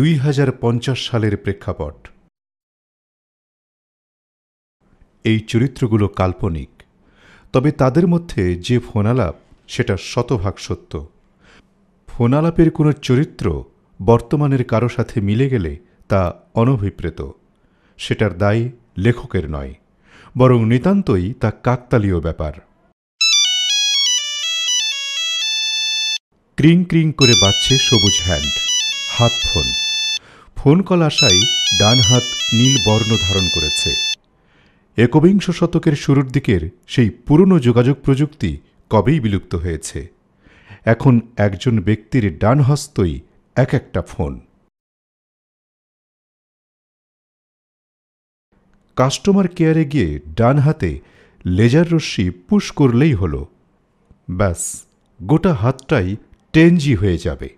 দুই সালের প্রেক্ষাপট এই চরিত্রগুলো কাল্পনিক তবে তাদের মধ্যে যে ফোনালাপ সেটা শতভাগ সত্য ফোনালাপের কোনো চরিত্র বর্তমানের কারো সাথে মিলে গেলে তা অনভিপ্রেত সেটার দায় লেখকের নয় বরং নিতান্তই তা কাকতালীয় ব্যাপার ক্রিং ক্রিং করে বাজছে সবুজ হ্যান্ড হাত ফোন ফোন কল আসায় ডান হাত নীল বর্ণ ধারণ করেছে একবিংশ শতকের শুরুর দিকের সেই পুরনো যোগাযোগ প্রযুক্তি কবেই বিলুপ্ত হয়েছে এখন একজন ব্যক্তির ডান হস্তই এক একটা ফোন কাস্টমার কেয়ারে গিয়ে ডান হাতে লেজার রশ্মি পুশ করলেই হল ব্যাস গোটা হাতটাই টেনজি হয়ে যাবে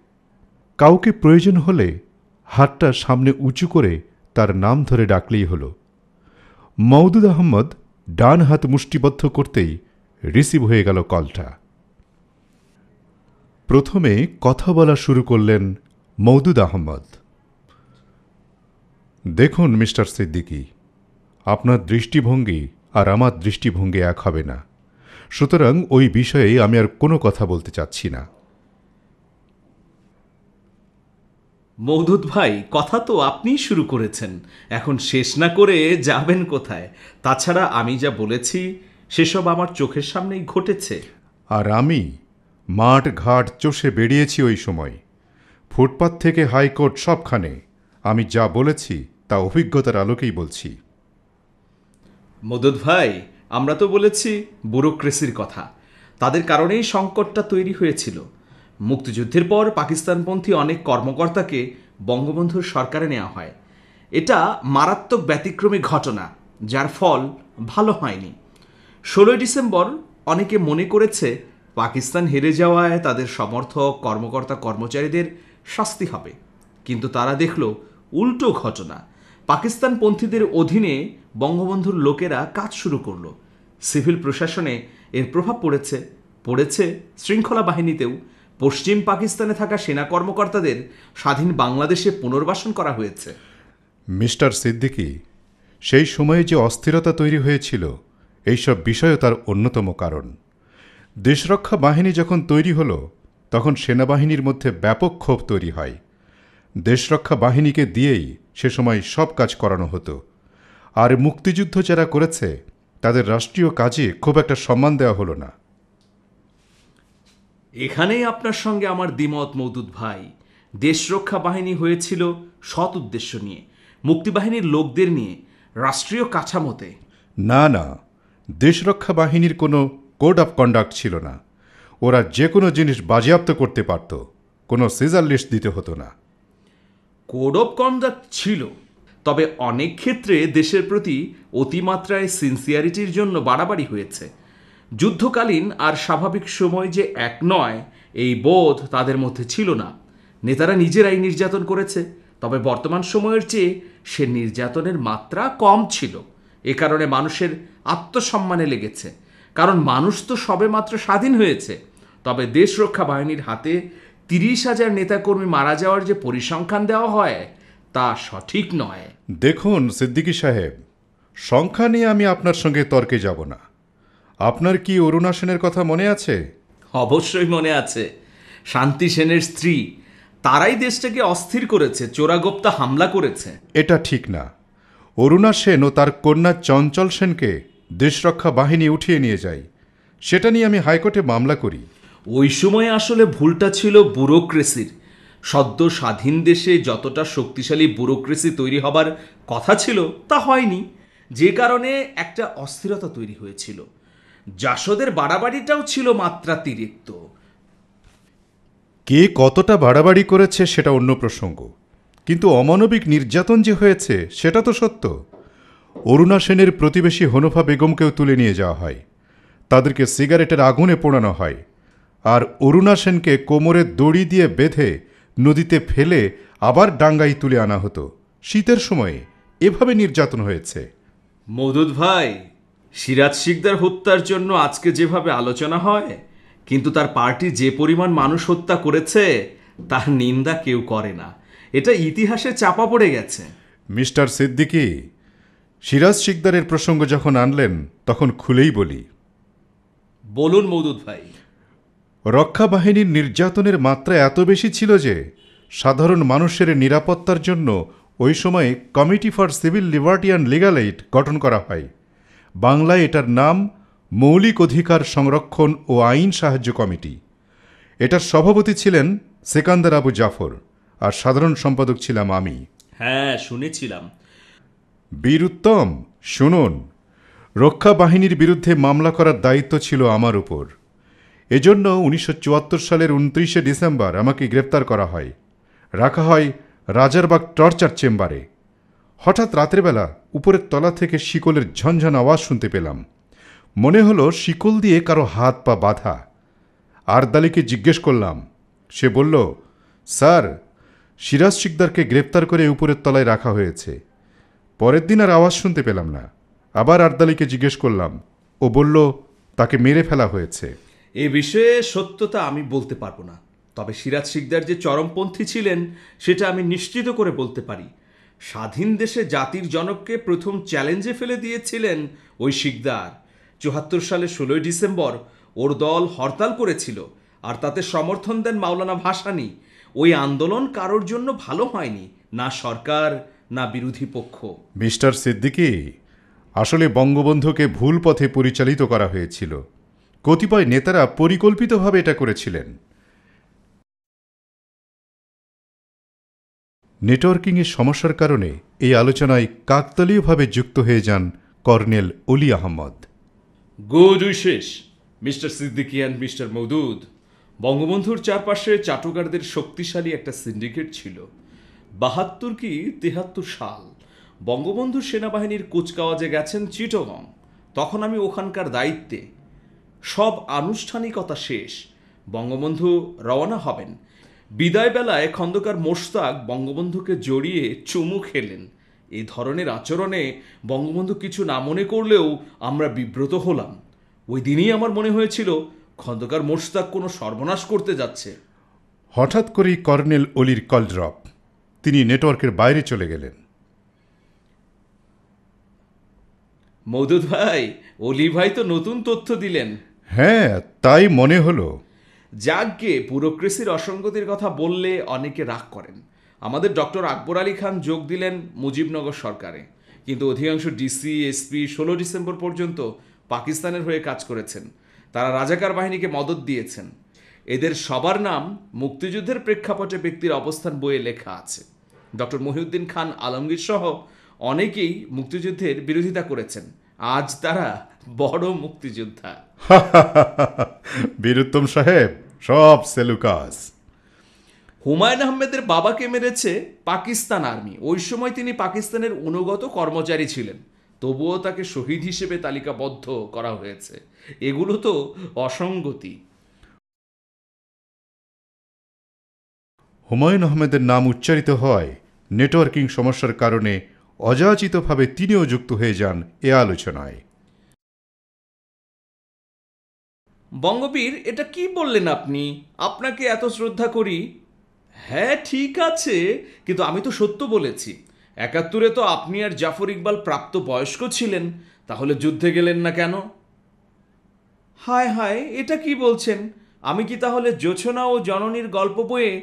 কাউকে প্রয়োজন হলে হাতটা সামনে উঁচু করে তার নাম ধরে ডাকলেই হল মওদুদ আহমদ ডান হাত মুষ্টিবদ্ধ করতেই রিসিভ হয়ে গেল কলটা প্রথমে কথা বলা শুরু করলেন মওদুদ আহমদ দেখুন মিস্টার সিদ্দিকি আপনার দৃষ্টিভঙ্গি আর আমার দৃষ্টিভঙ্গি এক হবে না সুতরাং ওই বিষয়ে আমি আর কোনো কথা বলতে চাচ্ছি না মওদুদ ভাই কথা তো আপনিই শুরু করেছেন এখন শেষ না করে যাবেন কোথায় তাছাড়া আমি যা বলেছি সেসব আমার চোখের সামনেই ঘটেছে আর আমি মাঠ ঘাট চষে বেরিয়েছি ওই সময় ফুটপাথ থেকে হাইকোর্ট সবখানে আমি যা বলেছি তা অভিজ্ঞতার আলোকেই বলছি মদুদ ভাই আমরা তো বলেছি ব্যুরোক্রেসির কথা তাদের কারণেই সংকটটা তৈরি হয়েছিল মুক্তিযুদ্ধের পর পাকিস্তানপন্থী অনেক কর্মকর্তাকে বঙ্গবন্ধুর সরকারে নেওয়া হয় এটা মারাত্মক ব্যতিক্রমী ঘটনা যার ফল ভালো হয়নি ষোলোই ডিসেম্বর অনেকে মনে করেছে পাকিস্তান হেরে যাওয়ায় তাদের সমর্থক কর্মকর্তা কর্মচারীদের শাস্তি হবে কিন্তু তারা দেখল উল্টো ঘটনা পাকিস্তানপন্থীদের অধীনে বঙ্গবন্ধুর লোকেরা কাজ শুরু করলো সিভিল প্রশাসনে এর প্রভাব পড়েছে পড়েছে শৃঙ্খলা বাহিনীতেও পশ্চিম পাকিস্তানে থাকা সেনা কর্মকর্তাদের স্বাধীন বাংলাদেশে পুনর্বাসন করা হয়েছে মিস্টার সিদ্দিকি সেই সময়ে যে অস্থিরতা তৈরি হয়েছিল এইসব বিষয়ও তার অন্যতম কারণ দেশরক্ষা বাহিনী যখন তৈরি হল তখন সেনাবাহিনীর মধ্যে ব্যাপক ক্ষোভ তৈরি হয় দেশরক্ষা বাহিনীকে দিয়েই সে সময় সব কাজ করানো হতো আর মুক্তিযুদ্ধ যারা করেছে তাদের রাষ্ট্রীয় কাজে খুব একটা সম্মান দেওয়া হলো না এখানেই আপনার সঙ্গে আমার দ্বিমত মৌদুদ ভাই দেশ রক্ষা বাহিনী হয়েছিল সৎ উদ্দেশ্য নিয়ে মুক্তিবাহিনীর লোকদের নিয়ে রাষ্ট্রীয় কাছামতে না না দেশরক্ষা বাহিনীর কোনো কোড অফ কন্ডাক্ট ছিল না ওরা যে কোনো জিনিস বাজেয়াপ্ত করতে পারত কোনো সিজার লিস্ট দিতে হতো না কোড অফ কন্ডাক্ট ছিল তবে অনেক ক্ষেত্রে দেশের প্রতি অতিমাত্রায় সিনসিয়ারিটির জন্য বাড়াবাড়ি হয়েছে যুদ্ধকালীন আর স্বাভাবিক সময় যে এক নয় এই বোধ তাদের মধ্যে ছিল না নেতারা নিজেরাই নির্যাতন করেছে তবে বর্তমান সময়ের চেয়ে সে নির্যাতনের মাত্রা কম ছিল এ কারণে মানুষের আত্মসম্মানে লেগেছে কারণ মানুষ তো সবে মাত্র স্বাধীন হয়েছে তবে দেশ রক্ষা বাহিনীর হাতে তিরিশ হাজার নেতাকর্মী মারা যাওয়ার যে পরিসংখ্যান দেওয়া হয় তা সঠিক নয় দেখুন সিদ্দিকী সাহেব সংখ্যা নিয়ে আমি আপনার সঙ্গে তর্কে যাব না আপনার কি অরুণা সেনের কথা মনে আছে অবশ্যই মনে আছে শান্তি সেনের স্ত্রী তারাই দেশটাকে অস্থির করেছে চোরাগোপ্তা হামলা করেছে এটা ঠিক না অরুণা সেন ও তার কন্যা চঞ্চল সেনকে দেশরক্ষা বাহিনী উঠিয়ে নিয়ে যায় সেটা নিয়ে আমি হাইকোর্টে মামলা করি ওই সময়ে আসলে ভুলটা ছিল ব্যুরোক্রেসির সদ্য স্বাধীন দেশে যতটা শক্তিশালী ব্যুরোক্রেসি তৈরি হবার কথা ছিল তা হয়নি যে কারণে একটা অস্থিরতা তৈরি হয়েছিল জাসদের বাড়াবাড়িটাও ছিল মাত্রাতিরিক্ত কে কতটা বাড়াবাড়ি করেছে সেটা অন্য প্রসঙ্গ কিন্তু অমানবিক নির্যাতন যে হয়েছে সেটা তো সত্য অরুণা সেনের প্রতিবেশী হনুফা বেগমকেও তুলে নিয়ে যাওয়া হয় তাদেরকে সিগারেটের আগুনে পোড়ানো হয় আর অরুণা সেনকে কোমরে দড়ি দিয়ে বেঁধে নদীতে ফেলে আবার ডাঙ্গাই তুলে আনা হতো শীতের সময়ে এভাবে নির্যাতন হয়েছে মদুদ ভাই সিরাজ শিকদার হত্যার জন্য আজকে যেভাবে আলোচনা হয় কিন্তু তার পার্টি যে পরিমাণ মানুষ হত্যা করেছে তার নিন্দা কেউ করে না এটা ইতিহাসে চাপা পড়ে গেছে মিস্টার সিদ্দিকি সিরাজ শিকদারের প্রসঙ্গ যখন আনলেন তখন খুলেই বলি বলুন মৌদুদ ভাই রক্ষা বাহিনীর নির্যাতনের মাত্রা এত বেশি ছিল যে সাধারণ মানুষের নিরাপত্তার জন্য ওই সময়ে committee for civil liberty and legal aid গঠন করা হয় বাংলায় এটার নাম মৌলিক অধিকার সংরক্ষণ ও আইন সাহায্য কমিটি এটার সভাপতি ছিলেন সেকান্দার আবু জাফর আর সাধারণ সম্পাদক ছিলাম আমি হ্যাঁ শুনেছিলাম বীর উত্তম শুনুন রক্ষা বাহিনীর বিরুদ্ধে মামলা করার দায়িত্ব ছিল আমার উপর এজন্য উনিশশো সালের উনত্রিশে ডিসেম্বর আমাকে গ্রেপ্তার করা হয় রাখা হয় রাজারবাগ টর্চার চেম্বারে হঠাৎ রাত্রেবেলা উপরের তলা থেকে শিকলের ঝনঝন আওয়াজ শুনতে পেলাম মনে হলো শিকল দিয়ে কারো হাত পা বাঁধা আরদালিকে জিজ্ঞেস করলাম সে বলল স্যার সিরাজ শিকদারকে গ্রেপ্তার করে উপরের তলায় রাখা হয়েছে পরের দিন আর আওয়াজ শুনতে পেলাম না আবার আরদালিকে জিজ্ঞেস করলাম ও বলল তাকে মেরে ফেলা হয়েছে এ বিষয়ে সত্যতা আমি বলতে পারবো না তবে সিরাজ শিকদার যে চরমপন্থী ছিলেন সেটা আমি নিশ্চিত করে বলতে পারি স্বাধীন দেশে জাতির জনককে প্রথম চ্যালেঞ্জে ফেলে দিয়েছিলেন ওই শিকদার চুহাত্তর সালে ষোলোই ডিসেম্বর ওর দল হরতাল করেছিল আর তাতে সমর্থন দেন মাওলানা ভাসানি ওই আন্দোলন কারোর জন্য ভালো হয়নি না সরকার না বিরোধী পক্ষ মিস্টার সিদ্দিকি আসলে বঙ্গবন্ধুকে ভুল পথে পরিচালিত করা হয়েছিল কতিপয় নেতারা পরিকল্পিতভাবে এটা করেছিলেন নেটওয়ার্কিংয়ের সমস্যার কারণে এই আলোচনায় কাকতালীয়ভাবে যুক্ত হয়ে যান কর্নেল অলি আহমদ গুড শেষ mister Siddiqui and mister Moudud বঙ্গবন্ধুর চারপাশে চাটুকারদের শক্তিশালী একটা সিন্ডিকেট ছিল বাহাত্তর কি তেহাত্তর সাল বঙ্গবন্ধু সেনাবাহিনীর কুচকাওয়াজে গেছেন চিটগং তখন আমি ওখানকার দায়িত্বে সব আনুষ্ঠানিকতা শেষ বঙ্গবন্ধু রওনা হবেন বিদায়বেলায় খন্দকার মোশতাক বঙ্গবন্ধুকে জড়িয়ে চুমু খেলেন এই ধরনের আচরণে বঙ্গবন্ধু কিছু না মনে করলেও আমরা বিব্রত হলাম ওই দিনই আমার মনে হয়েছিল খন্দকার মোশতাক কোনো সর্বনাশ করতে যাচ্ছে হঠাৎ করেই কর্নেল অলির কলড্রপ তিনি নেটওয়ার্কের বাইরে চলে গেলেন মদুদ ভাই অলি ভাই তো নতুন তথ্য দিলেন হ্যাঁ তাই মনে হলো যাজ্ঞে ব্যুরোক্রেসির অসঙ্গতির কথা বললে অনেকে রাগ করেন আমাদের ডক্টর আকবর আলী খান যোগ দিলেন মুজিবনগর সরকারে কিন্তু অধিকাংশ ডিসি এসপি ষোলো ডিসেম্বর পর্যন্ত পাকিস্তানের হয়ে কাজ করেছেন তারা রাজাকার বাহিনীকে মদত দিয়েছেন এদের সবার নাম মুক্তিযুদ্ধের প্রেক্ষাপটে ব্যক্তির অবস্থান বইয়ে লেখা আছে ডক্টর মহিউদ্দিন খান আলমগীর সহ অনেকেই মুক্তিযুদ্ধের বিরোধিতা করেছেন আজ তারা বড় মুক্তিযোদ্ধা বীরুত্তম সাহেব সব সেলুকাস হুমায়ুন আহমেদের বাবাকে মেরেছে পাকিস্তান আর্মি ওই সময় তিনি পাকিস্তানের অনুগত কর্মচারী ছিলেন তবুও তাকে শহীদ হিসেবে তালিকাবদ্ধ করা হয়েছে এগুলো তো অসঙ্গতি হুমায়ুন আহমেদের নাম উচ্চারিত হয় নেটওয়ার্কিং সমস্যার কারণে অযাচিতভাবে তিনিও যুক্ত হয়ে যান এ আলোচনায় বঙ্গবীর এটা কি বললেন আপনি আপনাকে এত শ্রদ্ধা করি হ্যাঁ ঠিক আছে কিন্তু আমি তো সত্য বলেছি একাত্তরে তো আপনি আর জাফর ইকবাল প্রাপ্ত বয়স্ক ছিলেন তাহলে যুদ্ধে গেলেন না কেন হায় হায় এটা কি বলছেন আমি কি তাহলে যোছনা ও জননীর গল্প বইয়ে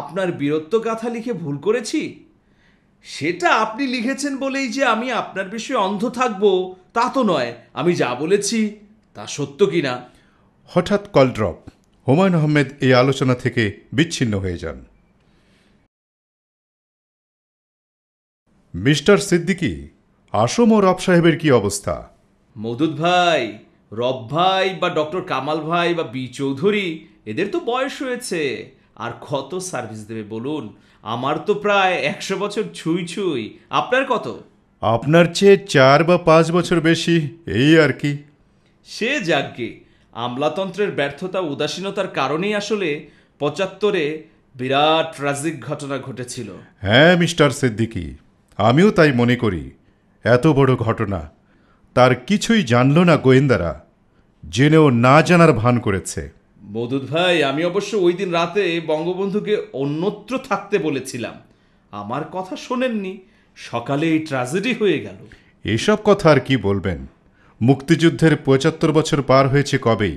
আপনার বীরত্ব গাথা লিখে ভুল করেছি সেটা আপনি লিখেছেন বলেই যে আমি আপনার বিষয়ে অন্ধ থাকব তা তো নয় আমি যা বলেছি তা সত্য কি না হঠাৎ কলড্রপ হুমায়ুন আহমেদ এই আলোচনা থেকে বিচ্ছিন্ন হয়ে যান মিস্টার সিদ্দিকি আসম ও রব সাহেবের কি অবস্থা মধুত ভাই রব ভাই বা ডক্টর কামাল ভাই বা বি চৌধুরী এদের তো বয়স হয়েছে আর কত সার্ভিস দেবে বলুন আমার তো প্রায় একশো বছর ছুঁই ছুঁই আপনার কত আপনার চেয়ে চার বা পাঁচ বছর বেশি এই আর কি সে যাক আমলাতন্ত্রের ব্যর্থতা উদাসীনতার কারণেই আসলে পঁচাত্তরে বিরাট ট্র্যাজিক ঘটনা ঘটেছিল হ্যাঁ মিস্টার সিদ্দিকি আমিও তাই মনে করি এত বড় ঘটনা তার কিছুই জানল না গোয়েন্দারা জেনেও না জানার ভান করেছে মদুদ ভাই আমি অবশ্য ওই দিন রাতে বঙ্গবন্ধুকে অন্যত্র থাকতে বলেছিলাম আমার কথা শোনেননি সকালে এই ট্রাজেডি হয়ে গেল এসব কথা আর কি বলবেন মুক্তিযুদ্ধের পঁচাত্তর বছর পার হয়েছে কবেই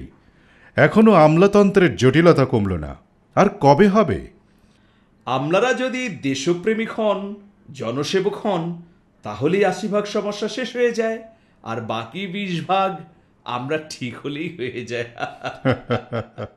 এখনও আমলাতন্ত্রের জটিলতা কমল না আর কবে হবে আমলারা যদি দেশপ্রেমিক হন জনসেবক হন তাহলেই আশি ভাগ সমস্যা শেষ হয়ে যায় আর বাকি বিশ ভাগ আমরা ঠিক হলেই হয়ে যায়